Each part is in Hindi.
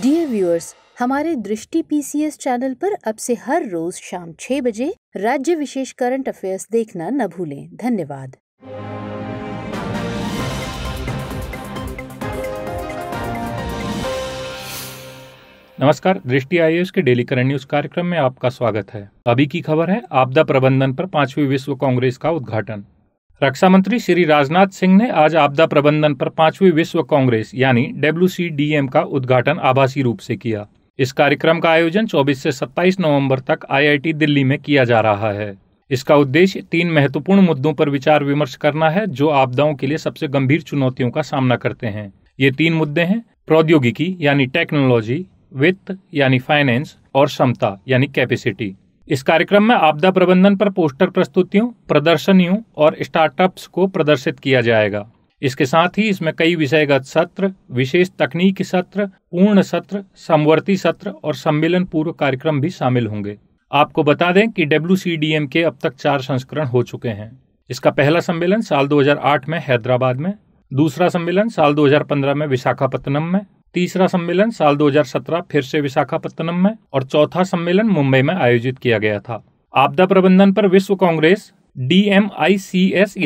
डियर व्यूअर्स हमारे दृष्टि पीसीएस चैनल पर अब से हर रोज शाम छह बजे राज्य विशेष करंट अफेयर्स देखना न भूलें धन्यवाद नमस्कार दृष्टि आयुष के डेली करंट न्यूज कार्यक्रम में आपका स्वागत है अभी की खबर है आपदा प्रबंधन पर पांचवी विश्व कांग्रेस का उद्घाटन रक्षा मंत्री श्री राजनाथ सिंह ने आज आपदा प्रबंधन पर पांचवी विश्व कांग्रेस यानी डब्ल्यू का उद्घाटन आभासी रूप से किया इस कार्यक्रम का आयोजन 24 से 27 नवंबर तक आईआईटी दिल्ली में किया जा रहा है इसका उद्देश्य तीन महत्वपूर्ण मुद्दों पर विचार विमर्श करना है जो आपदाओं के लिए सबसे गंभीर चुनौतियों का सामना करते हैं ये तीन मुद्दे हैं प्रौद्योगिकी यानी टेक्नोलॉजी वित्त यानी फाइनेंस और क्षमता यानी कैपेसिटी इस कार्यक्रम में आपदा प्रबंधन पर पोस्टर प्रस्तुतियों प्रदर्शनियों और स्टार्टअप्स को प्रदर्शित किया जाएगा इसके साथ ही इसमें कई विषयगत सत्र विशेष तकनीकी सत्र पूर्ण सत्र समवर्ती सत्र और सम्मेलन पूर्व कार्यक्रम भी शामिल होंगे आपको बता दें कि डब्ल्यू के अब तक चार संस्करण हो चुके हैं इसका पहला सम्मेलन साल 2008 में हैदराबाद में दूसरा सम्मेलन साल 2015 में विशाखापत्तनम में तीसरा सम्मेलन साल 2017 फिर से विशाखापत्तनम में और चौथा सम्मेलन मुंबई में आयोजित किया गया था आपदा प्रबंधन पर विश्व कांग्रेस डी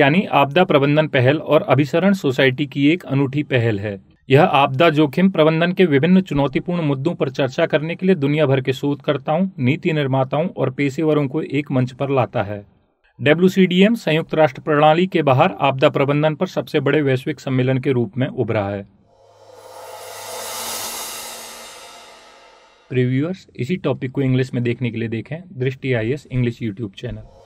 यानी आपदा प्रबंधन पहल और अभिसरण सोसाइटी की एक अनूठी पहल है यह आपदा जोखिम प्रबंधन के विभिन्न चुनौतीपूर्ण मुद्दों पर चर्चा करने के लिए दुनिया भर के शोधकर्ताओं नीति निर्माताओं और पेशेवरों को एक मंच पर लाता है डब्ल्यू संयुक्त राष्ट्र प्रणाली के बाहर आपदा प्रबंधन पर सबसे बड़े वैश्विक सम्मेलन के रूप में उभरा है रिव्यूअर्स इसी टॉपिक को इंग्लिश में देखने के लिए देखें दृष्टि आई इंग्लिश यूट्यूब चैनल